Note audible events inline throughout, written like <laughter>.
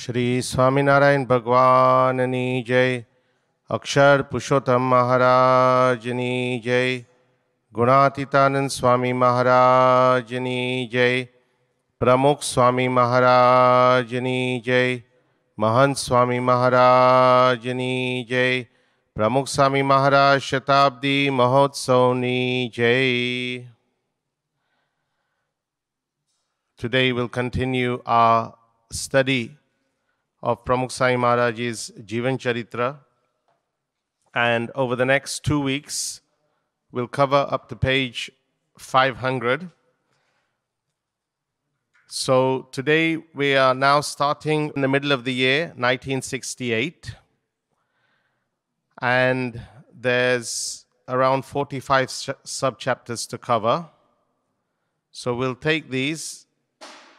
श्री स्वामीनारायण भगवान नी जय अक्षर पुरुषोत्तम महाराज नी जय गुणातीतानंद स्वामी महाराज नी जय प्रमुख स्वामी महाराज नी जय महंत स्वामी महाराज नी जय प्रमुख स्वामी महाराज शताब्दी महोत्सव नी जय today will continue a study of Pramukh Sai Maharaj's Jivan Charitra. And over the next two weeks, we'll cover up to page 500. So today we are now starting in the middle of the year, 1968. And there's around 45 subchapters to cover. So we'll take these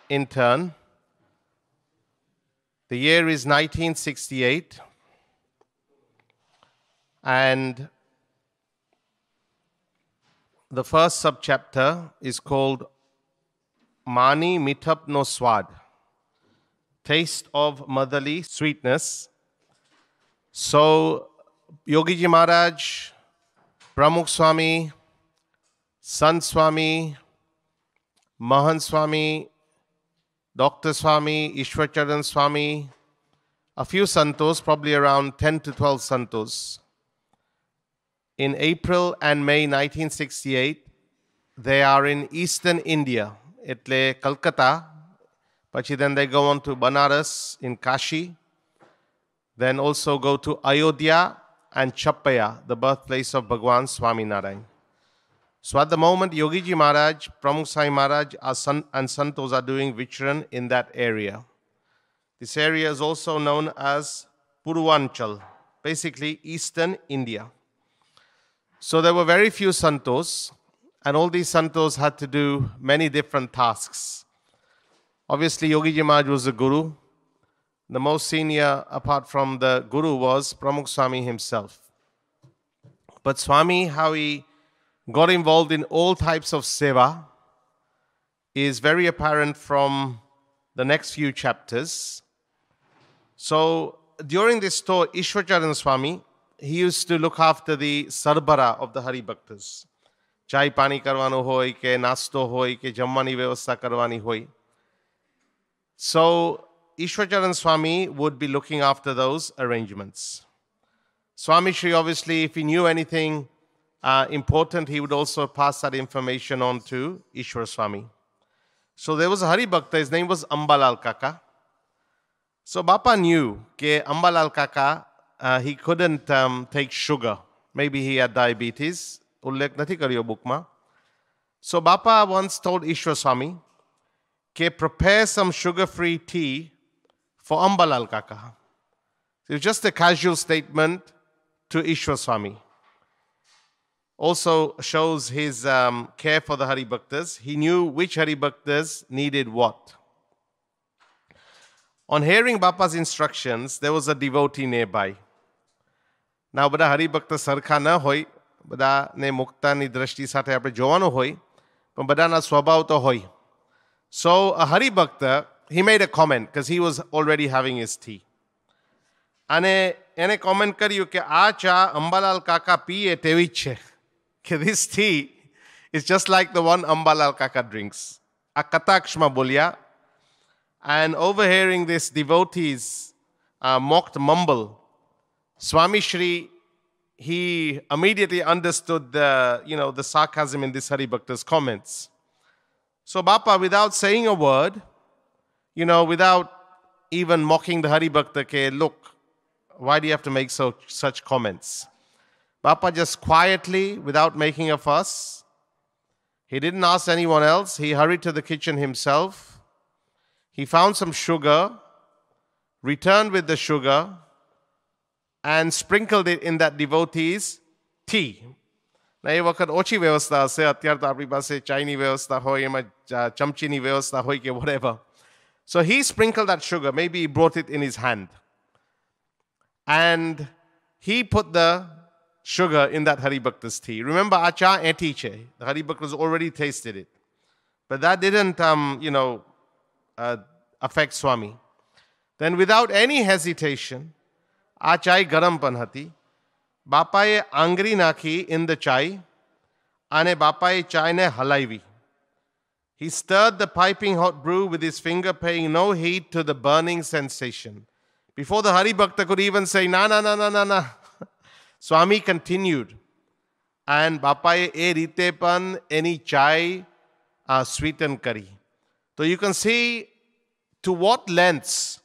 in turn. The year is 1968. And the first subchapter is called Mani Mitap No Swad, Taste of Motherly Sweetness. So, Yogiji Maharaj, Pramukh Swami, Sant Swami, Mahan Swami, Dr. Swami, Ishwacharan Swami, a few santos, probably around 10 to 12 santos. In April and May 1968, they are in eastern India, એટલે Calcutta, but then they go on to Banaras in Kashi, then also go to Ayodhya and Chappaya, the birthplace of Bhagwan Swaminarayan. So at the moment, Yogiji Maharaj, Pramukh Sai Maharaj and Santos are doing Vicharan in that area. This area is also known as Purvanchal, basically Eastern India. So there were very few Santos, and all these Santos had to do many different tasks. Obviously, Yogiji Maharaj was the Guru. The most senior, apart from the Guru, was Pramukh Swami himself. But Swami, how he got involved in all types of seva is very apparent from the next few chapters. So during this tour, Ishwacharan Swami, he used to look after the sarbara of the Hari Bhaktas. chai pani કરવાનો હોય ke નાસ્તો હોય ke jammani વ્યવસ્થા કરવાની હોય So Ishwacharan Swami would be looking after those arrangements. Swami obviously, if he knew anything, uh, important, he would also pass that information on to Ishwar Swami. So there was a Hari Bhakta, his name was Ambalal Kaka. So Bapa knew that Ambalal Kaka, uh, he couldn't um, take sugar. Maybe he had diabetes. So Bapa once told Ishwar Swami, ke prepare some sugar-free tea for Ambalal Kaka. It was just a casual statement to Ishwar Swami also shows his um, care for the Hari Bhaktas. He knew which Hari Bhaktas needed what. On hearing Baba's instructions, there was a devotee nearby. Now, bada Hari Bhaktas sarkha na hoy, bada ne mukta ni drashti sathe apne jovano hoy, but bada na swabhav So, a Hari Bhakta, he made a comment because he was already having his tea. અને એને comment કર્યું કે આ ચા અંબાલાલ કાકા પીએ તેવી જ છે que this tea is just like the one Ambal al Kaka drinks. Akatakshma bolya. And overhearing this devotee's uh, mocked mumble, Swamishri he immediately understood the, you know, the sarcasm in this Hari Bhakta's comments. So Bappa, without saying a word, you know, without even mocking the Hari Bhakta, ke, look, why do you have to make so, such comments? Papa just quietly, without making a fuss, he didn't ask anyone else. He hurried to the kitchen himself. He found some sugar, returned with the sugar, and sprinkled it in that devotee's tea. Now you વખત ઓછી વ્યવસ્થા હશે અત્યારે તો આપણી પાસે ચાઈની વ્યવસ્થા હોય એમાં ચમચીની વ્યવસ્થા હોય કે whatever so he sprinkle that sugar maybe brought it in his sugar in that Haribakta's tea. Remember, acha etiche. The Haribhaktas already tasted it. But that didn't, um, you know, uh, affect Swami. Then without any hesitation, આ garampanhati, ગરમ પણ હતી in the chai, in the chai chai બાપાએ ચાયને He stirred the piping hot brew with his finger, paying no heed to the burning sensation. Before the Hari could even say, Na, na, na, na, na, na, Swami continued, and Bapaye e eh, rite any chai uh, ah, sweetened curry. So you can see to what lengths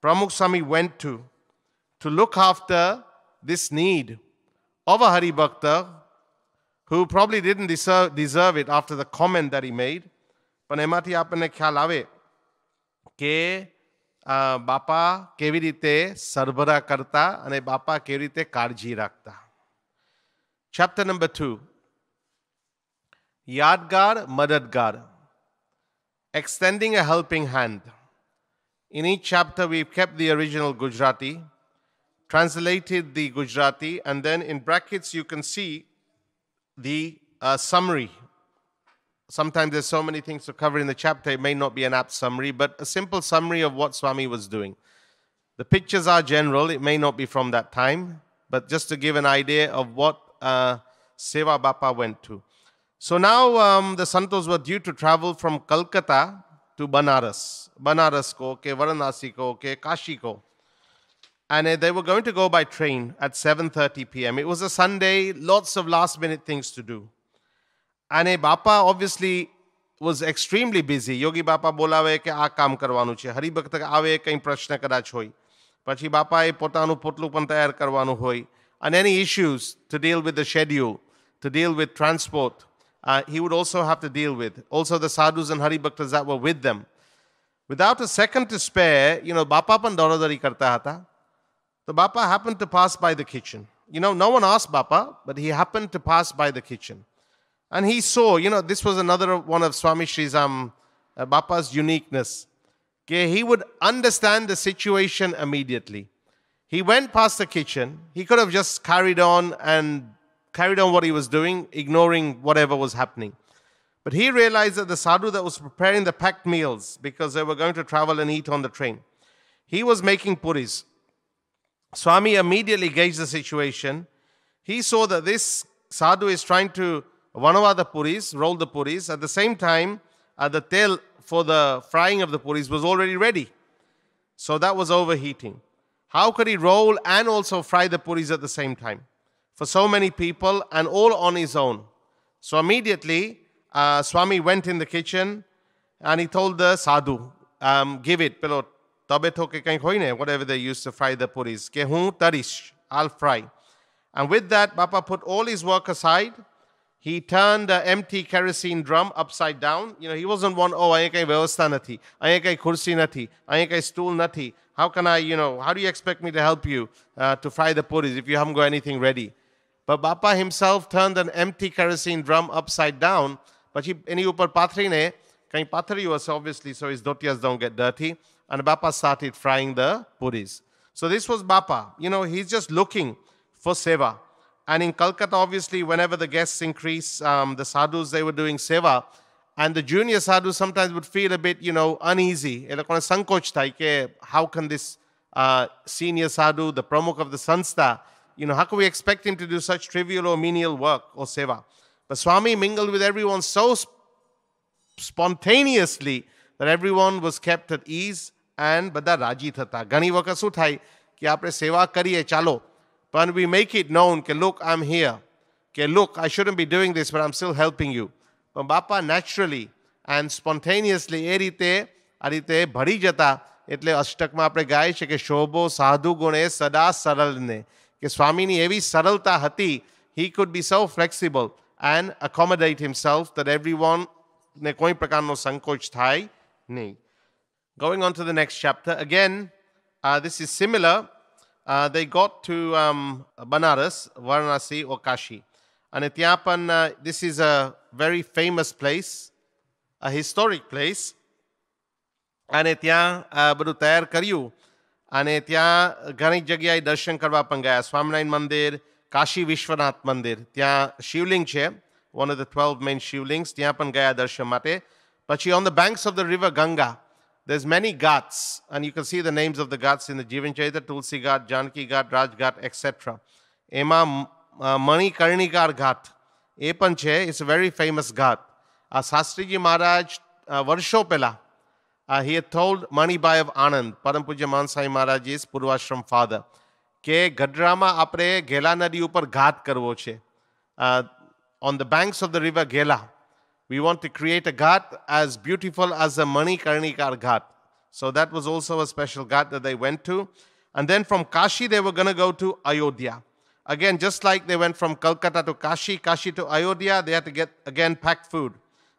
Pramukh Swami went to to look after this need of a Hari Bhakta who probably didn't deserve, deserve it after the comment that he made. But emati apne khyal ave Okay. બાપા કેવી રીતે સરભરા કરતા અને બાપા કેવી રીતે કાળજી રાખતા chapter number two extending a helping hand. In each chapter, we've kept the original Gujarati, translated the Gujarati, and then in brackets, you can see the uh, summary sometimes there's so many things to cover in the chapter, it may not be an apt summary, but a simple summary of what Swami was doing. The pictures are general, it may not be from that time, but just to give an idea of what uh, Seva Bapa went to. So now um, the Santos were due to travel from Calcutta to Banaras. Banaras ko, okay, Varanasi ko, okay, Kashi ko. And uh, they were going to go by train at 7.30 p.m. It was a Sunday, lots of last-minute things to do. અને Bapa obviously was extremely busy Yogi Bapa બોલાવે કે આ કામ કરવાનું છે હરિભક્ત આવે કંઈ પ્રશ્ન કદાચ હોય પછી બાપાએ પોતાનું પોટલું પણ તૈયાર કરવાનું હોય અને any issues to deal with the schedule to deal with transport he would also have to deal with also the sadhus and haribhakta were with them without a second to spare you know Bapa પણ દોડોદરી કરતા હતા તો Bapa happen to pass by the kitchen you know no one as Bapa but he happen to pass by the kitchen and he saw, you know, this was another one of Swami Shri's um, uh, Bapa's uniqueness. Okay, he would understand the situation immediately. He went past the kitchen. He could have just carried on and carried on what he was doing, ignoring whatever was happening. But he realized that the sadhu that was preparing the packed meals, because they were going to travel and eat on the train, he was making puris. Swami immediately gauged the situation. He saw that this sadhu is trying to Vanavada puris, rolled the puris. At the same time, uh, the tail for the frying of the puris was already ready. So that was overheating. How could he roll and also fry the puris at the same time? For so many people and all on his own. So immediately, uh, Swami went in the kitchen and he told the sadhu, um, give it, pillow, whatever they used to fry the puris. tarish, I'll fry. And with that, Baba put all his work aside he turned an empty kerosene drum upside down. You know, he wasn't one, oh, I કઈ વ્યવસ્થા નથી અહીંયા કઈ ખુરશી નથી અહીંયા કઈ stool નથી how can I, you know, how do you expect me to help you uh, to fry the puris if you haven't got anything ready? But Bappa himself turned an empty kerosene drum upside down, but he, any upar patrine, kahin patri was obviously so his dotias don't get dirty, and Bappa started frying the puris. So this was Bappa. You know, he's just looking for seva. And in Calcutta, obviously, whenever the guests increase, um, the sadhus, they were doing seva. And the junior sadhus sometimes would feel a bit, you know, uneasy. How can this uh, senior sadhu, the pramukh of the sanstha, you know, how can we expect him to do such trivial or menial work or seva? But Swami mingled with everyone so sp- spontaneously that everyone was kept at ease and બધા રાજી થતા ઘણી વખત શું થાય કે આપણે સેવા કરીએ but we make it known, okay, look, I'm here. Okay, look, I shouldn't be doing this, but I'm still helping you. But Bapa naturally and spontaneously, e rite, a ah, rite, bhari jata, એટલે અષ્ટકમાં આપણે ગાય છે કે શોભો સાધુ ગુણે સદા સરળને કે સ્વામીની એવી સરળતા હતી he could be so flexible and accommodate himself that everyone ને કોઈ પ્રકારનો સંકોચ થાય નહીં going on to the next chapter again ah this is similar uh, they got to um, Banaras, Varanasi or Kashi. And at uh, this is a very famous place, a historic place. And Itya Budutair Karyu. And Itya Ganik Jagyai Darshan Karvapangaya, Swaminarayan Mandir, Kashi Vishwanath Mandir. Tya Shivling Che, one of the 12 main Shivlings, Tyapan Gaya Darshan Mate. But she on the banks of the river Ganga there's many ghats, and you can see the names of the ghats in the Jivan Chaita, Tulsi Ghat, Janaki Ghat, Raj Ghat, etc. Ema uh, Mani Karnikar Ghat, Epanche is a very famous ghat. Uh, a Sastriji Maharaj, uh, Varshopela, uh, he told Mani Manibai of Anand, Parampuja Mansai is Purvashram father, Ke Gadrama apre Gela Nadi upar ghat karvoche. Uh, on the banks of the river Gela, we want to create a ghat as beautiful as the Manikarnikar Ghat. So that was also a special ghat that they went to. And then from Kashi, they were going to go to Ayodhya. Again, just like they went from Kolkata to Kashi, Kashi to Ayodhya, they had to get again packed food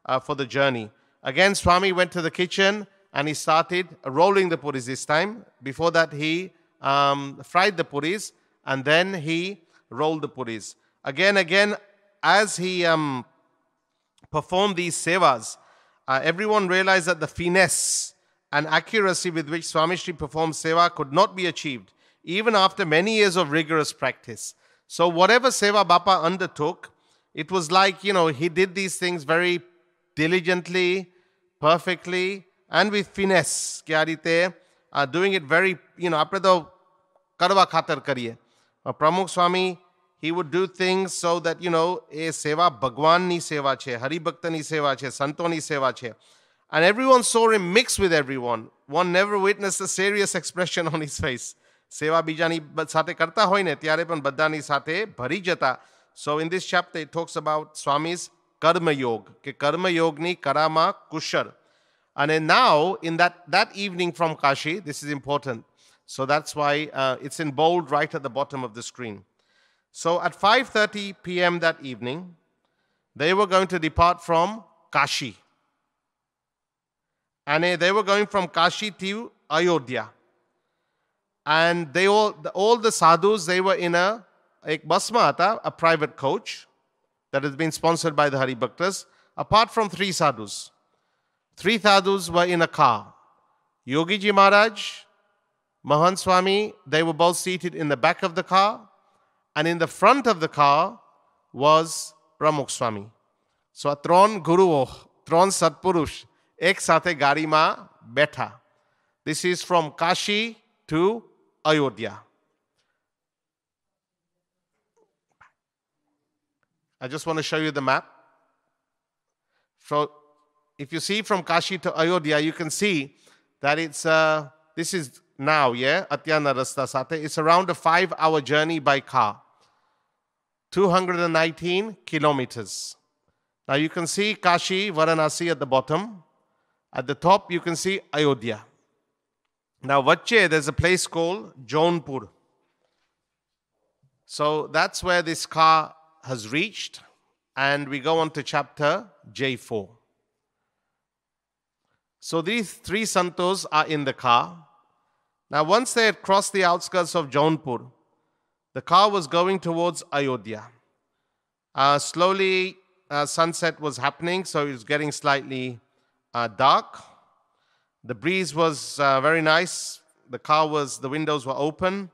uh, for the journey. Again, Swami went to the kitchen and he started rolling the puris this time. Before that, he um, fried the puris and then he rolled the puris. Again, again, as he um, perform these sevas, uh, everyone realized that the finesse and accuracy with which Swami performed seva could not be achieved, even after many years of rigorous practice. So, whatever seva Bapa undertook, it was like, you know, he did these things very diligently, perfectly, and with finesse. Kya uh, doing it very, you know, apre to karwa khatar kariye. Uh, Pramukh Swami he would do things so that you know a seva ભગવાનની સેવા છે હરિભક્તની સેવા છે સંતોની સેવા છે And everyone saw him mix with everyone. One never witnessed a serious expression on his face. સેવા બીજાની સાથે કરતા હોય ને ત્યારે પણ બધાની સાથે ભરી જતા so in this chapter it talks about Swami's karmayoga કે કર્મયોગની કરામાં કુશળ અને now in that that evening from Kashi this is important so that's why it's in bold right at the bottom of the screen so at 5.30 p.m. that evening, they were going to depart from Kashi. And eh, they were going from Kashi to Ayodhya. And they all, all the sadhus, they were in a, ek basmata, a private coach that has been sponsored by the Hari Bhaktas, apart from three sadhus. Three sadhus were in a car. Yogiji Maharaj, Mahan Swami, they were both seated in the back of the car. And in the front of the car was Pramukh So so આ ત્રણ ગુરુઓ ત્રણ સત્પુરુષ એક સાથે ગાડીમાં બેઠા this is from Kashi to I just want to show you the map. So, if you see from Kashi to Ayodhya, you can see that it's uh, this is now, yeah, Atyana Rasta Sate. It's around a five-hour journey by car. 219 kilometers. Now you can see Kashi, Varanasi at the bottom. At the top, you can see Ayodhya. Now, Vache, there's a place called Jaunpur. So that's where this car has reached. And we go on to chapter J4. So these three santos are in the car. Now, once they had crossed the outskirts of Jaunpur, the car was going towards Ayodhya. Uh, slowly, uh, sunset was happening, so it was getting slightly uh, dark. The breeze was uh, very nice. The car was, the windows were open.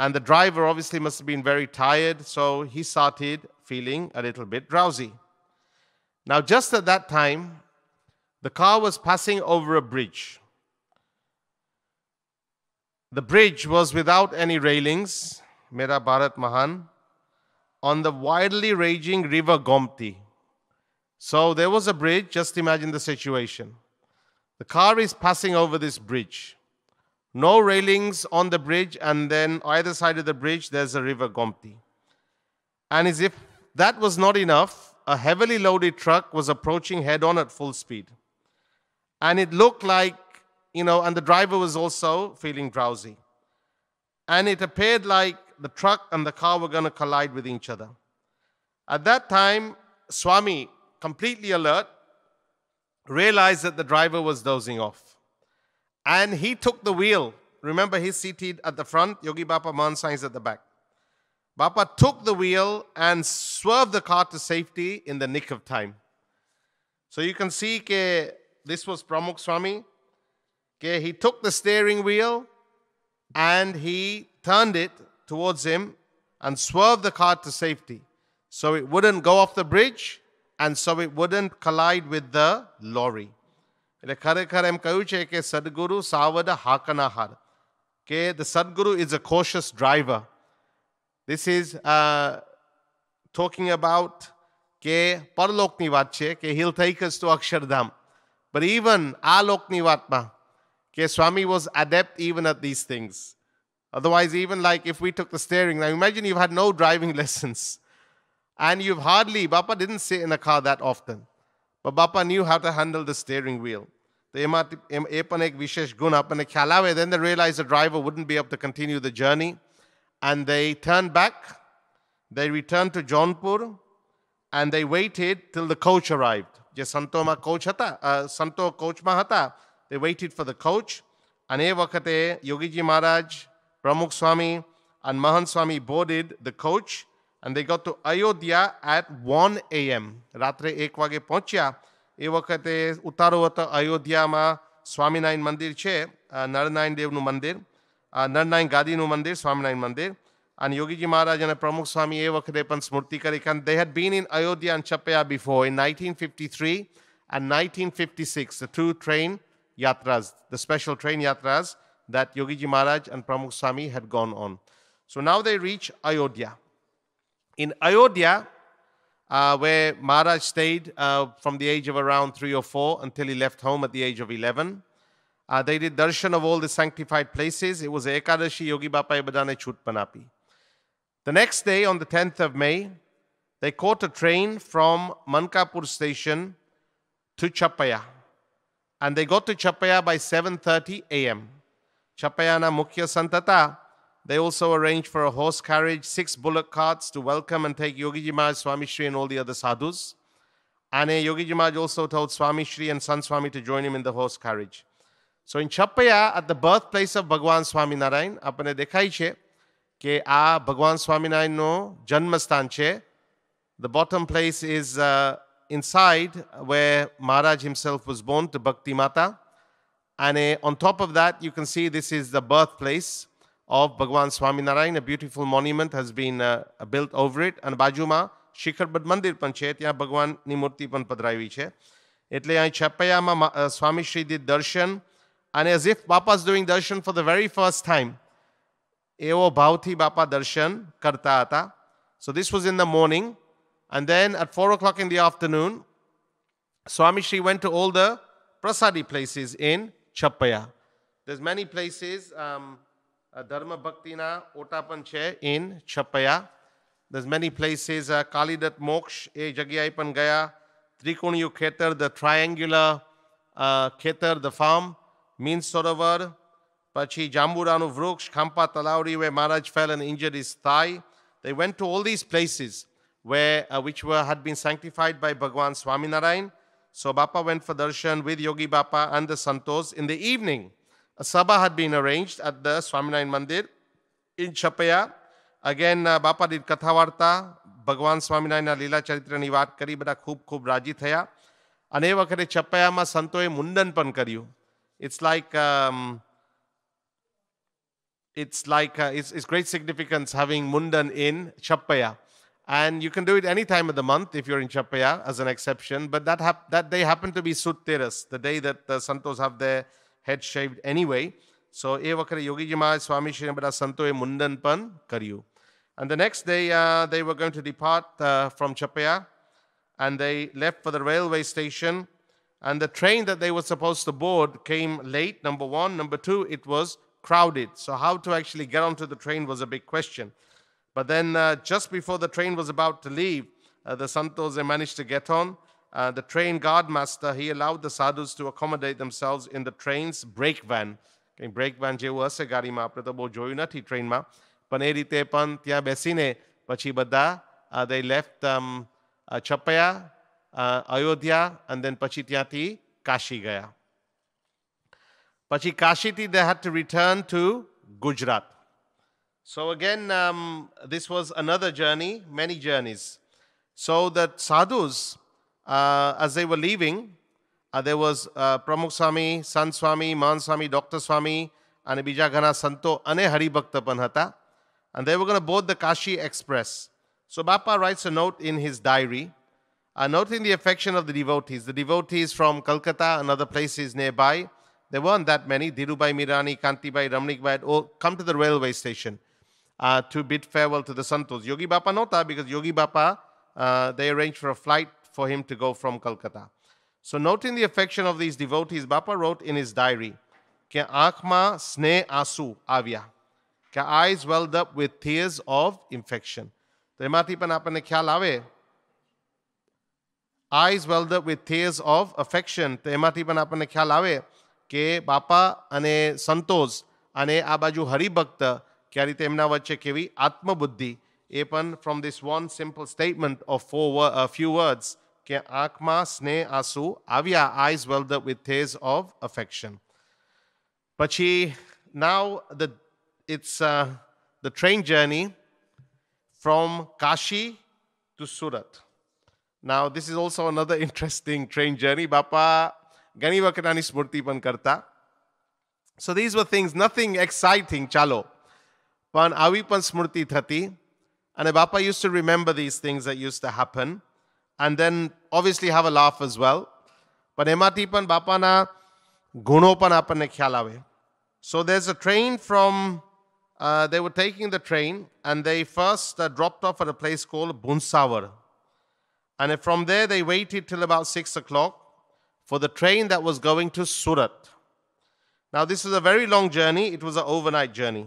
And the driver obviously must have been very tired, so he started feeling a little bit drowsy. Now, just at that time, the car was passing over a bridge. The bridge was without any railings, Mera Bharat Mahan, on the wildly raging river Gomti. So there was a bridge, just imagine the situation. The car is passing over this bridge. No railings on the bridge, and then either side of the bridge, there's a river Gomti. And as if that was not enough, a heavily loaded truck was approaching head on at full speed. And it looked like, you know, and the driver was also feeling drowsy. And it appeared like the truck and the car were going to collide with each other. At that time, Swami, completely alert, realized that the driver was dozing off. And he took the wheel. Remember, he's seated at the front, Yogi Bapa Mansai is at the back. Bapa took the wheel and swerved the car to safety in the nick of time. So you can see that this was Pramukh Swami. Ke he took the steering wheel and he turned it towards him and swerve the car to safety so it wouldn't go off the bridge and so it wouldn't collide with the lorry. The Sadguru is a cautious driver. This is uh, talking about he'll take us to Akshardham. But even Alokni Vatma, Swami was adept even at these things. Otherwise, even like if we took the steering, now imagine you've had no driving <laughs> lessons and you've hardly, Baba didn't sit in a car that often, but Baba knew how to handle the steering wheel. The epanek vishesh gun apane khalawe, then they realized the driver wouldn't be able to continue the journey and they turned back, they returned to Jaunpur and they waited till the coach arrived. જે સંતોમાં coach હતા coach કોચમાં હતા તે weighted for the coach અને એ વખતે Pramukh Swami and Mahan Swami boarded the coach and they got to Ayodhya at 1 a.m. રાત્રે એક વાગે પહોંચ્યા એ વખતે ઉતારો હતો અયોધ્યામાં સ્વામિનારાયણ મંદિર છે નરનારાયણ દેવનું મંદિર નરનારાયણ ગાદીનું મંદિર સ્વામિનારાયણ મંદિર અને યોગીજી મહારાજ અને પ્રમુખ સ્વામી એ વખતે પણ સ્મૃતિ કરી કારણ they had been in Ayodhya and Chhapaiya before in nineteen fifty three and nineteen fifty six through train yatras the special train yatras that Yogiji Maharaj and Pramukh Swami had gone on. So now they reach Ayodhya. In Ayodhya, uh, where Maharaj stayed uh, from the age of around three or four until he left home at the age of 11, uh, they did darshan of all the sanctified places. It was Ekadashi Yogi Bapa Ibadane Chut The next day, on the 10th of May, they caught a train from Mankapur station to Chapaya. And they got to Chapaya by 7.30 a.m. Chapayana Mukhya Santata, they also arranged for a horse carriage, six bullock carts to welcome and take Yogiji Maharaj, Swami Shri, and all the other sadhus. And Yogiji Maharaj also told Swami Shri and San Swami to join him in the horse carriage. So in Chappaya, at the birthplace of Bhagwan Swami Narayan, આપણે દેખાય છે કે આ ભગવાન સ્વામિનારાયણનું જન્મસ્થાન છે The bottom place is uh, inside where Maharaj himself was born, to Bhakti Mata. And uh, on top of that, you can see this is the birthplace of Bhagwan Swaminarayan. A beautiful monument has been uh, built over it. And Bajuma Shikhar Bad Mandir Panchet, yeah, Bhagwan Nimurti Pan Padraiviche. Itle I Chapayama uh, Swami Shri did darshan. And as if Baba is doing darshan for the very first time. Evo Bhauti Baba darshan karta So this was in the morning. And then at four o'clock in the afternoon, Swami Shri went to all the prasadi places in Chappaya. There's many places. Um, uh, Dharma Bhaktina Otapanche in Chappaya. There's many places. Uh, Kalidat Moksh, E Jagyai Gaya, Khetar, the triangular uh, Khetar, the farm, means Sorovar, Pachi Jambudanu Vruksh, Kampa Talauri, where Maharaj fell and injured his thigh. They went to all these places where, uh, which were, had been sanctified by Bhagwan Swaminarayan so Bapa went for darshan with Yogi Bapa and the Santos. In the evening, a sabha had been arranged at the Swaminarayan Mandir in Chapaya. Again, uh, Bappa did Kathavarta. Bhagwan સ્વામિનારાયણના lila ચરિત્રની વાત કરી બધા khub ખૂબ રાજી થયા અને એ વખતે છપ્પયામાં સંતોએ મુંડન પણ it's like um, it's like uh, it's, it's great significance having mundan in chappaya and you can do it any time of the month if you're in Chapaya as an exception. But that, hap- that day happened to be Sutteras, the day that the uh, Santos have their head shaved anyway. So a yogi Yogiji Swami Swami Shri mundan pan mundan And the next day, uh, they were going to depart uh, from Chapaya and they left for the railway station. And the train that they were supposed to board came late, number one. Number two, it was crowded. So, how to actually get onto the train was a big question. But then, uh, just before the train was about to leave, uh, the santos they managed to get on. Uh, the train guardmaster he allowed the sadhus to accommodate themselves in the train's brake van. કંઈ brake van જેવું હશે ગાડીમાં આપણે તો બહુ જોયું નથી ટ્રેનમાં પણ એ રીતે પણ ત્યાં બેસીને પછી બધા દે લેફ્ટ છપયા અયોધ્યા અને દેન પછી ત્યાંથી કાશી ગયા પછી કાશીથી they had to return to Gujarat so again, um, this was another journey, many journeys. So the sadhus, uh, as they were leaving, uh, there was uh, Pramukh Swami, Sant Swami, Man Swami, Dr. Swami, and Bijagana Santo, and Hari haribhakta and they were going to board the Kashi Express. So Bappa writes a note in his diary, uh, noting the affection of the devotees. The devotees from Calcutta and other places nearby, there weren't that many, Dhirubhai Mirani, Kantibai, Ramnikbai, all come to the railway station uh, to bid farewell to the Santos. Yogi Bapa Nota, because Yogi Bapa, uh, they arranged for a flight for him to go from Calcutta. So, noting the affection of these devotees, Bapa wrote in his diary, "Kya akma sne asu avya. "Kya eyes welled up with tears of infection. તો એમાંથી પણ આપણને ખ્યાલ Eyes welled up with tears of affection. તો એમાંથી પણ આપણને ખ્યાલ આવે કે બાપા અને સંતોષ અને આ બાજુ હરિભક્ત કે આ રીતે એમના વચ્ચે કેવી આત્મબુદ્ધિ એ પણ from this one simple statement of four few words કે આંખમાં સ્નેહ આંસુ આવ્યા eyes welled with tears of affection પછી now the, it's uh, the train journey from Kashi to Surat. Now, this is also another <laughs> interesting train journey. Bapa Gani Vakatani Smurti Pankarta. So these were things, nothing exciting, chalo. પણ આવી પણ સ્મૃતિ થતી અને Bapa use to remember these things that use to happen and then obviously have a laugh as well પણ એમાંથી પણ બાપાના ગુણો પણ આપણને ખ્યાલ આવે so there is a train from they were taking the train and they first drop off at a place call Bhusawal and from they they waited till about six o'clock for the train that was going to Surat Now, this was a very long journey. It was an overnight journey.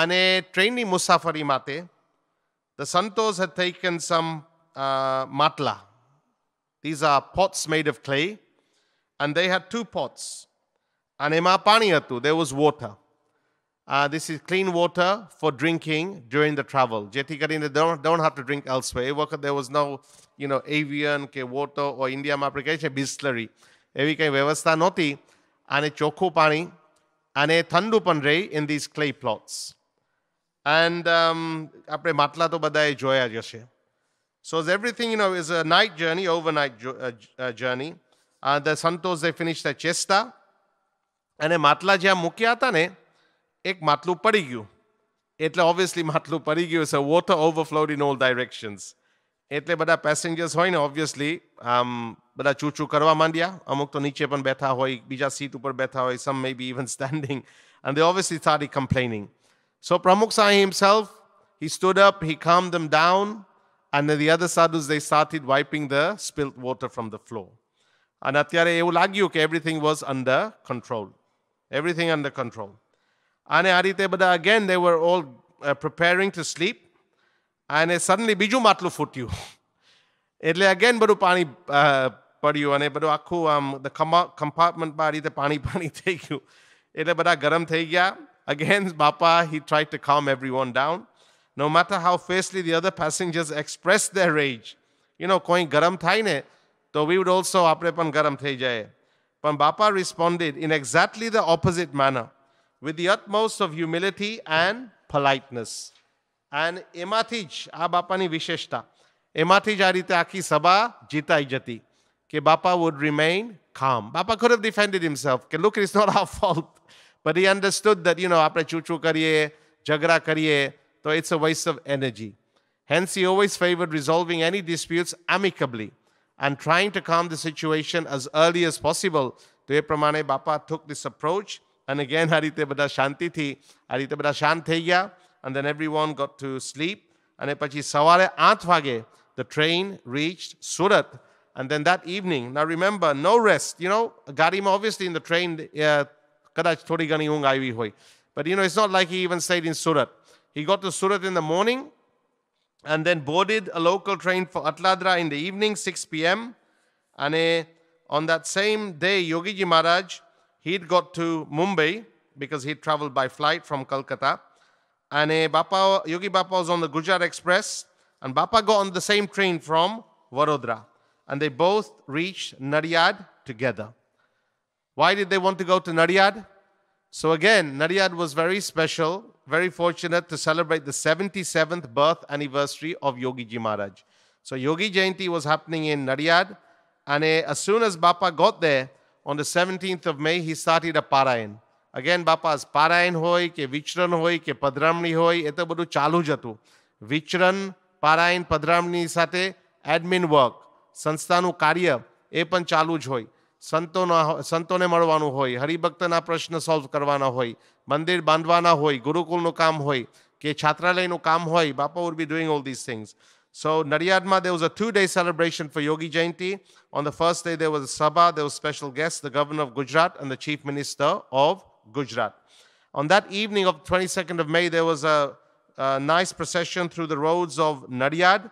અને ટ્રેનની musafari માટે the santos had taken some uh, matla. These are pots made of clay. And they had two pots. And ema paniyatu, there was water. Uh, this is clean water for drinking during the travel. Jeti don't, don't have to drink elsewhere. There was no, you know, avian ke water or India ma application છે And a કંઈ વ્યવસ્થા નહોતી a ચોખ્ખું પાણી અને ઠંડુ પણ and um, matla to badai joya jase. So everything, you know, is a night journey, overnight uh, uh, journey. Uh, the santos, they finished the chesta. And the matla jya mukhi aata ne, ek matlu padi gyu. obviously <laughs> matlu padi gyu, so water overflowed in all directions. Itle bada passengers hoi obviously, um, bada chuchu karwa mandia, amuk to niche pan betha hoi, bija seat upar betha hoi, some maybe even <laughs> standing. And they obviously started complaining. So Pramukh Sahi himself, he stood up, he calmed them down, and then the other sadhus, they started wiping the spilt water from the floor. And અત્યારે એવું લાગ્યું કે everything was under control. Everything under control. અને આ રીતે again they were all uh, preparing to sleep. અને suddenly biju matlu ફૂટ્યું એટલે again બધું પાણી પડ્યું અને બધું આખું આમ કમ્પાર્ટમેન્ટમાં આ રીતે પાણી પાણી થઈ ગયું એટલે બધા ગરમ થઈ ગયા Again, <laughs> Bapa, he tried to calm everyone down. No matter how fiercely the other passengers expressed their rage, you know, koi garam થાય ને we would also apne pan garam થઈ jaye. But Bapa responded in exactly the opposite manner with the utmost of humility and politeness and ematij, જ આ બાપાની વિશેષતા એમાંથી જ આ રીતે આખી sabha જીતાઈ જતી કે Bapa would remain calm Bapa could have defended himself કે look it's not our <laughs> fault but he understood that, you know, આપણે ચૂચું કરીએ ઝઘડા કરીએ તો it's a waste of energy. Hence, he always favored resolving any disputes amicably and trying to calm the situation as early as possible. To એ પ્રમાણે બાપા took this approach and again આ રીતે બધા શાંતિ થી આ રીતે and then everyone got to sleep And પછી સવારે આઠ the train reached Surat and then that evening now remember no rest you know ગાડીમાં obviously in the train uh, કદાચ થોડી ઘણી ઊંઘ આવી હોય but you know it's not like he even stayed in Surat he got to Surat in the morning and then boarded a local train for Atladra in the evening, 6 p.m. And eh, on that same day, Yogiji Maharaj, he'd got to Mumbai because he traveled by flight from Kolkata. And eh, Yogi Bapa was on the Gujarat Express, and Bapa got on the same train from Varodra. And they both reached Nadiad together. Why did they want to go to Nadiad? So again, Nadiad was very special, very fortunate to celebrate the 77th birth anniversary of Yogi Ji Maharaj. So Yogi Jayanti was happening in Nadiad. And eh, as soon as Baba got there, on the 17th of May, he started a Parayan. Again, બાપા પારાયણ હોય ke vichran, હોય ke padramni, હોય એ તો chalu jatu. Vichran, હતું padramni, sate, admin work, admin karya, સંસ્થાનું chalu એ સંતોના સંતોને મળવાનું હોય હરિભક્તના પ્રશ્ન સોલ્વ કરવાના હોય મંદિર બાંધવાના હોય ગુરુકુળનું કામ હોય કે છાત્રાલયનું કામ હોય Bapa would be doing all this things so નડિયાદમાં there was a two day celebration for Yogi Jayanti on the first day there was sabha there was special guest the governor of Gujarat and the chief minister of Gujarat On that evening of 22nd of May, there was a, a, nice procession through the roads of Nadiad,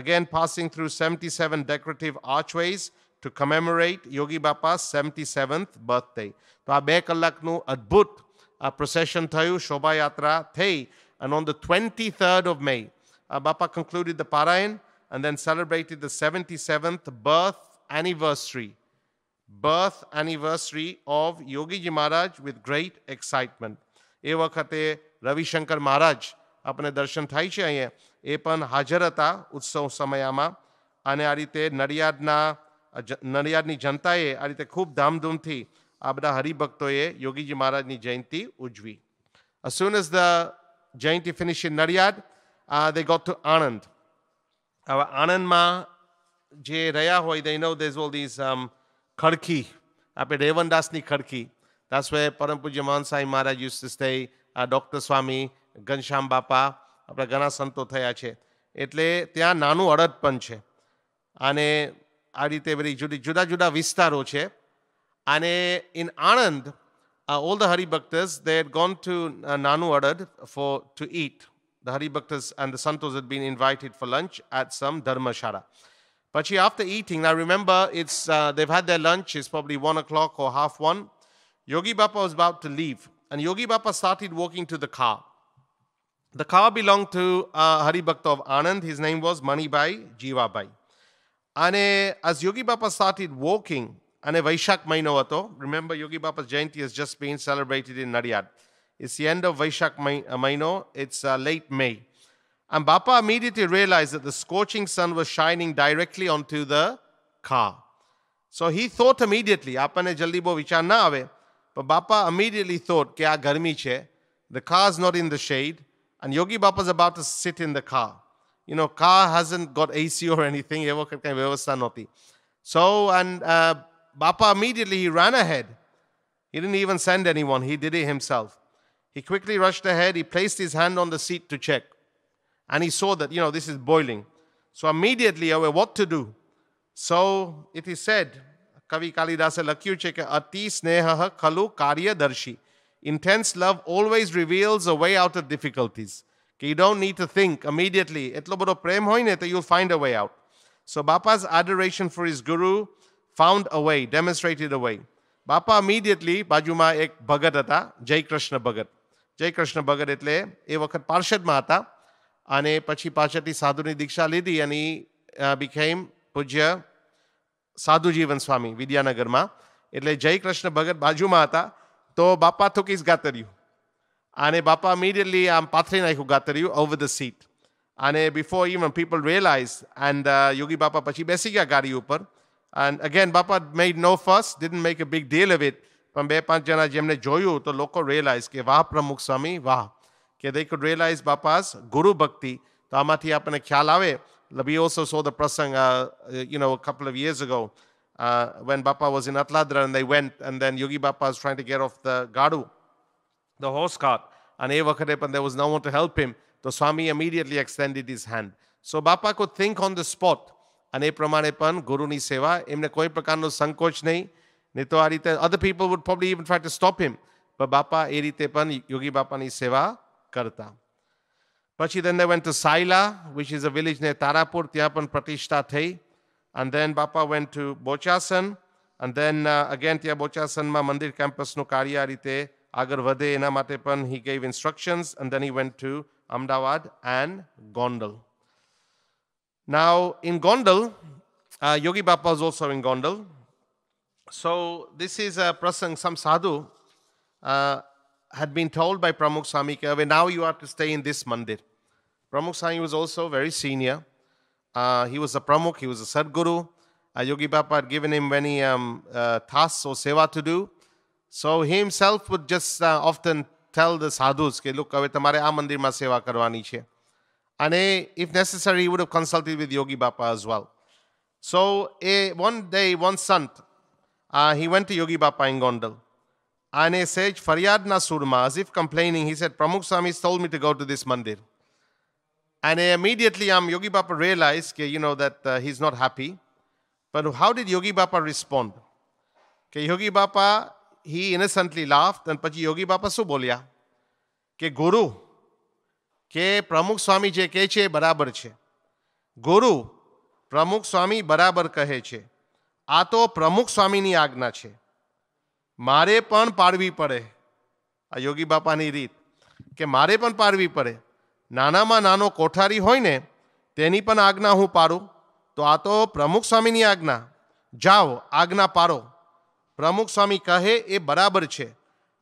again passing through 77 decorative archways to commemorate Yogi Bapa seventy seventh birthday તો આ બે કલાકનું અદ્ભુત આ procession થયું શોભાયાત્રા થઈ અને on the twenty third of May Bapa concluded the parayan and then celebrated the 77th birth anniversary birth anniversary of Yogiji Maharaj with great excitement. એ વખતે રવિશંકર મહારાજ આપણને દર્શન થાય છે અહીંયા એ પણ હાજર હતા ઉત્સવ સમયમાં અને આ રીતે નડિયાદના નડિયાદની જનતાએ આ રીતે ખૂબ ધામધૂમથી આ બધા હરિભક્તોએ યોગીજી મહારાજની જયંતિ ઉજવી As as the the jayanti finished in Nadiad, uh, to Anand હવે આણંદમાં જે રહ્યા હોય they know these all these khadki આપણે રેવનદાસની ખડખી દાસ વે પરમ પૂજ્ય મહાન સાંઈ મહારાજ use stay doctor Swami Ghanshyam Bapa આપણા ઘણા સંતો થયા છે એટલે ત્યાં નાનું અડદ પણ છે અને આ રીતે બધી જુદી જુદા જુદા વિસ્તારો છે અને in Anand all the haribhaktas they had gone to નાનું અડદ for to it The Haribhaktas and the Santos had been invited for lunch at some Shara. But Pachi, after eating, I remember, it's uh, they've had their lunch, it's probably one o'clock or half one. Yogi Bappa was about to leave, and Yogi Bappa started walking to the car. The car belonged to uh, Haribhakta of Anand. His name was Manibai Jivabai. અને as Yogi Bapa started walking, અને Vaishak મહિનો હતો remember Yogi Bapa's Jayanti has just been celebrated in Nadiad. It's the end of Vaishak uh, Maino. It's uh, late May. And Bapa immediately realized that the scorching sun was shining directly onto the car. So he thought immediately, આપણને જલ્દી બહુ વિચાર ના આવે પણ બાપા immediately thought કે આ ગરમી છે The car is not in the shade and Yogi Bapa is about to sit in the car you know, car hasn't got AC or <laughs> anything. So, and uh, Bapa immediately he ran ahead. He didn't even send anyone, he did it himself. He quickly rushed ahead, he placed his hand on the seat to check. And he saw that, you know, this is boiling. So immediately aware uh, what to do. So it is said, Kavi Kalidasa લખ્યું છે કે અતિ kalu karya darshi." Intense love always reveals a way out of difficulties. કે you don't need to think immediately એટલો બધો પ્રેમ હોય ને તો you find a way out so Bapa's adoration for his guru found a way demonstrated a way Bapa immediately બાજુમાં એક ભગત હતા જય કૃષ્ણ ભગત જય કૃષ્ણ ભગત એટલે એ વખત પાર્ષદમાં હતા અને પછી પાછળથી સાધુની દીક્ષા લીધી અને બીખેમ પૂજ્ય સાધુ જીવન સ્વામી વિદ્યાનગરમાં એટલે જય કૃષ્ણ ભગત બાજુમાં હતા તો બાપા થુકીસ ગાતર્યું And Bapa immediately um, Patrin I got to you over the seat. And before even people realized, and uh, Yogi Bapa Pachi Besiga got you upper. And again, Bapa made no fuss, didn't make a big deal of it. પણ બે પાંચ જણા જેમને જોયું તો લોકો realise કે વાહ પ્રમુખ સ્વામી વાહ કે દે કુડ રિયલાઇઝ બાપાસ ગુરુ ભક્તિ તો આમાંથી આપણને ખ્યાલ આવે લબી also so the prasang you know couple of years ago when Bapa was in Atladra and they went and then Yogi Bapa is trying to get off the gadu the horse cart. And and there was no one to help him. The Swami immediately extended his hand. So Bapa could think on the spot. And Epramanepan, Guru ni seva, imne koi prakano sankoch nahi. Nito other people would probably even try to stop him. But Bapa eritepan, Yogi Bapa ni seva, karta. Pachi then they went to Saila, which is a village near Tarapur, Tiapan Pratishta thai. And then Bapa went to Bochasan. And then uh, again, Tia Bochasan ma mandir campus no karya arite agar vade he gave instructions and then he went to Amdavad and Gondal. Now, in Gondal, uh, Yogi Baba was also in Gondal. So, this is prasang, Sam sadhu uh, had been told by Pramukh Swami, now you are to stay in this mandir. Pramukh Swami was also very senior. Uh, he was a Pramukh, he was a Sadguru. Uh, Yogi Baba had given him many um, tasks or seva to do. So he himself would just uh, often tell the sadhus કે look હવે તમારે આ મંદિરમાં સેવા કરવાની છે And if necessary he would have consulted with Yogi Bapa as well. So one day one sant uh, he went to Yogi Bapa in Gondal and he said, Faryadna Surma as if complaining he said Pramukh Swami told me to go to this mandir. And immediately um, Yogi Bapa realized ke, you know that uh, he's not happy. But how did Yogi Bapa respond? Yogi Bapa he instantly laugh અને પછી યોગી બાપા શું બોલ્યા કે ગુરુ કે પ્રમુખ સ્વામી જે કહે છે એ બરાબર છે ગુરુ પ્રમુખ સ્વામી બરાબર કહે છે આ તો પ્રમુખ સ્વામીની આજ્ઞા છે મારે પણ પાડવી પડે આ યોગી બાપાની રીત કે મારે પણ પાડવી પડે નાનામાં નાનો કોઠારી હોય ને તેની પણ આજ્ઞા હું પાડું તો આ તો પ્રમુખ સ્વામીની આજ્ઞા જાઓ આજ્ઞા પાડો પ્રમુખ સ્વામી કહે એ બરાબર છે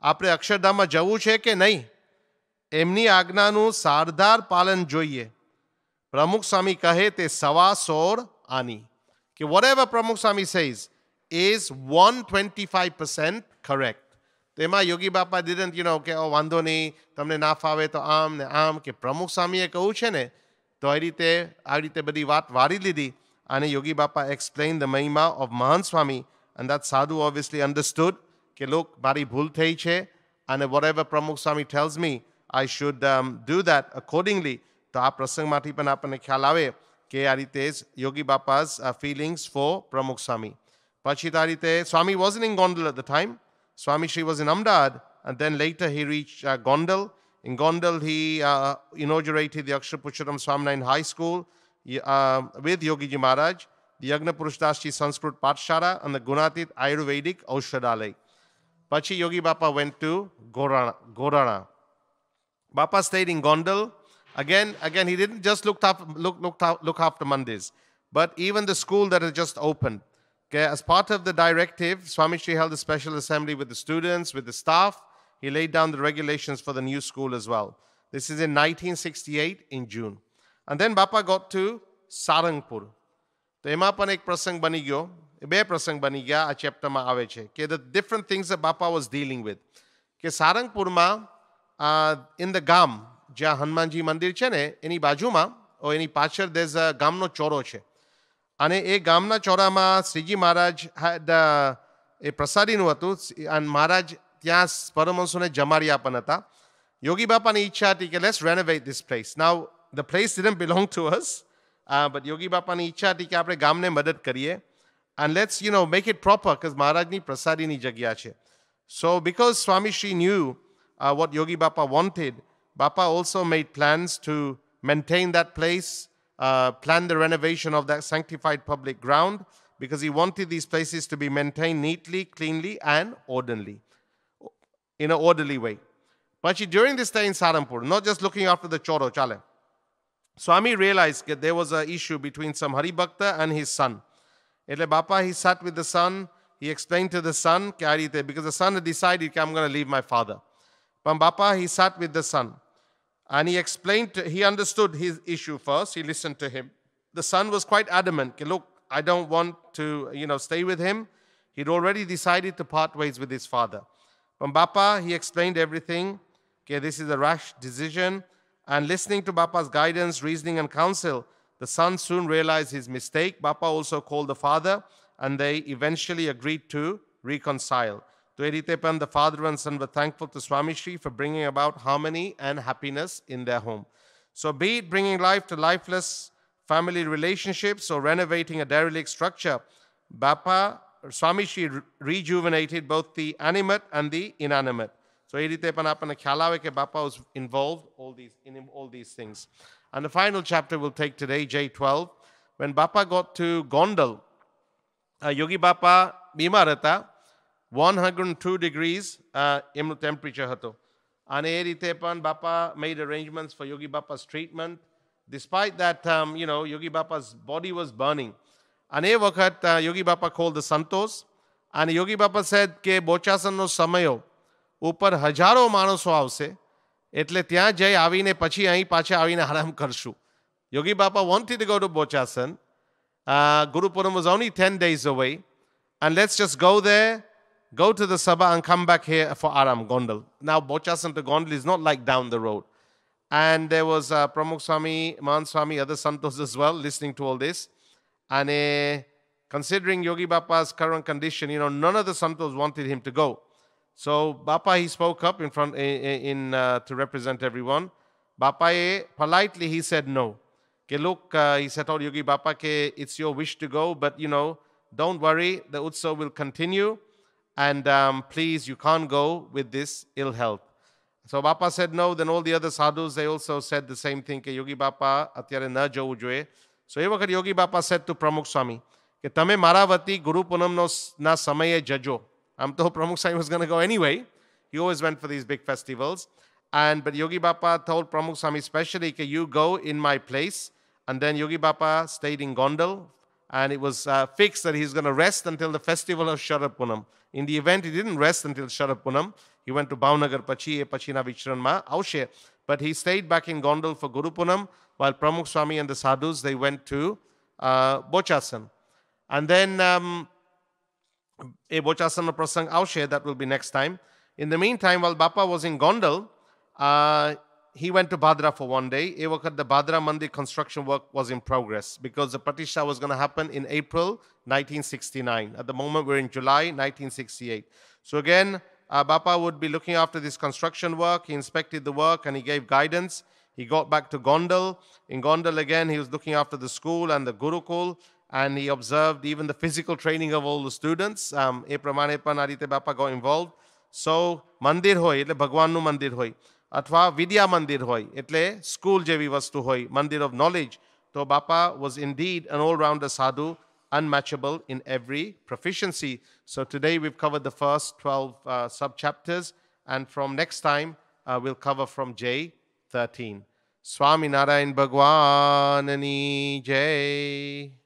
આપણે અક્ષરધામમાં જવું છે કે નહીં એમની આજ્ઞાનું સારધાર પાલન જોઈએ પ્રમુખ સ્વામી કહે તે સવા સોળ આની કે whatever Pramukh Swami says is one twenty five percent correct તો એમાં યોગી બાપા ડિડન્ટ યુ નો કે વાંધો નહીં તમને ના ફાવે તો આમ ને આમ કે પ્રમુખ સ્વામીએ કહ્યું છે ને તો એ રીતે આવી રીતે બધી વાત વારી લીધી અને યોગી બાપા એક્સપ્લેઇન ધ મહિમા ઓફ મહાન સ્વામી And that sadhu obviously understood, ke look, bari bhul che, and whatever Pramukh Swami tells me, I should um, do that accordingly. To aap prasang mati pan apne khyal ke arites yogi bapa's uh, feelings for Pramukh Swami. Pachit arite, Swami wasn't in Gondal at the time. Swami Shri was in Amdad, and then later he reached uh, Gondal. In Gondal, he uh, inaugurated the Akshar Akshapucharam Swaminarayan High School with Yogi Ji Maharaj the Yagnapurushdashi Sanskrit Patshara and the Gunatit Ayurvedic Aushadalay. Pachi Yogi Bapa went to Gorana. Gorana. Bapa stayed in Gondal. Again, again, he didn't just look, up, look, look, look after Mondays, but even the school that had just opened. Okay, as part of the directive, Swamiji held a special assembly with the students, with the staff. He laid down the regulations for the new school as well. This is in 1968 in June. And then Bapa got to Sarangpur. તો એમાં પણ એક પ્રસંગ બની ગયો બે પ્રસંગ બની ગયા આ ચેપ્ટરમાં આવે છે કે the different things Bapa was dealing with કે સારંગપુરમાં ઇન ધ ગામ જ્યાં હનુમાનજી મંદિર છે ને એની બાજુમાં એની પાછળ દેઝ ગામનો ચોરો છે અને એ ગામના ચોરામાં શ્રીજી મહારાજ એ પ્રસાદીનું હતું અને મહારાજ ત્યાં પરમહંસોને જમાડ્યા પણ હતા યોગી બાપાની ઈચ્છા હતી કે let's renovate this place now the place didn't belong to us Uh, but Yogi Baપાની ઈચ્છા હતી કે આપણે ગામને મદદ and let's you know make it proper because મહારાજની પ્રસાદીની જગ્યા છે so because Swami Shri knew uh, what Yogi Bapa wanted Bapa also made plans to maintain that place uh, plan the renovation of that sanctified public ground because he wanted these places to be maintained neatly cleanly and orderly in an orderly way but she, during this stay in Sarampur not just looking after the choro chale Swami realized that there was an issue between some Hari Bhakta and his son. એટલે બાપા he sat with the son, he explained to the son કે because the son had decided i I'm going to leave my father. But બાપા he sat with the son and he explained, to, he understood his issue first, he listened to him. The son was quite adamant, કે look, I don't want to, you know, stay with him. He'd already decided to part ways with his father. But Bapa, he explained everything. Okay, this is a rash decision and listening to Bapa's guidance, reasoning, and counsel, the son soon realized his mistake. Bapa also called the father, and they eventually agreed to reconcile. To Eritepan, the father and son were thankful to Swami Shri for bringing about harmony and happiness in their home. So, be it bringing life to lifeless family relationships or renovating a derelict structure, Bapa Swami Shri rejuvenated both the animate and the inanimate. So એ રીતે પણ આપણને ખ્યાલ આવે કે બાપા was involved all these, in all these things. And the final chapter we'll take today, J12. When Bapa got to Gondal, uh, Yogi Bapa બીમાર હતા one hundred two degrees એમનું ટેમ્પરેચર હતો અને એ રીતે પણ Bapa made arrangements for Yogi Bapa's treatment despite that you know Yogi Bapa's body was burning અને એ વખત યોગી બાપા ખોલ ધ સંતોષ અને યોગી બાપા સાહેબ કે બોચાસનનો સમયો ઉપર હજારો માણસો આવશે એટલે ત્યાં જઈ આવીને પછી અહીં પાછા આવીને આરામ કરશું યોગી બાપા wanted to go to Bochasan. Guru Puram was only 10 days away. And let's just go there, go to the sabha, and come back here for Aram Gondal. Now, Bochasan Gondal is not like down the road. And there was uh, Pramukh Swami, Man Swami, other santos as well, listening to all this. And uh, considering Yogi Baba's current condition, you know, none of the santos wanted him to go. So Bapa, he spoke up in front in, uh, to represent everyone. Bapa, eh, politely he said no. Okay, look, uh, he said, "Oh, Yogi Bapa, ke, it's your wish to go, but you know, don't worry, the utso will continue, and um, please, you can't go with this ill health." So Bapa said no. Then all the other sadhus they also said the same thing. Ke Yogi Bapa, atyare na jowuં જોઈએ. So એ વખત યોગી બાપા said to પ્રમુખ સ્વામી કે તમે maravati Guru ગુરુ na ના સમયે I'm told Pramukh Sahib was going to go anyway. He always went for these big festivals. And but Yogi Bapa told Pramukh Swami specially, okay, you go in my place. And then Yogi Bapa stayed in Gondal. And it was uh, fixed that he's going to rest until the festival of Sharapunam. In the event, he didn't rest until Sharapunam. He went to Bhavnagar, Pachiye, eh, Pachina Vichranma, Aushe. But he stayed back in Gondal for Guru Punam, while Pramukh Swami and the sadhus, they went to uh, Bochasan. And then... Um, એ બોચાસનનો પ્રસંગ આવશે that will be next time in the meantime વાલ Bapa was in Gondal he went to Badra for one day. He worked at the Badra Mandi construction work was in progress because the Pratishtha was going to happen in April 1969. At the moment, we're in July 1968. So again, uh, Bapa would be looking after this construction work. He inspected the work and he gave guidance. He got back to Gondal. In Gondal again, he was looking after the school and the Gurukul and he observed even the physical training of all the students. Um, e eh, pramane bapa got involved. So, mandir hoi, itle bhagwanu mandir hoi. Atwa vidya mandir hoi, itle school jevi vastu hoi, mandir of knowledge. So, bapa was indeed an all-rounder sadhu, unmatchable in every proficiency. So, today we've covered the first 12 uh, sub-chapters. And from next time, uh, we'll cover from J13. Swami Narayan Bhagwan Ni Jai.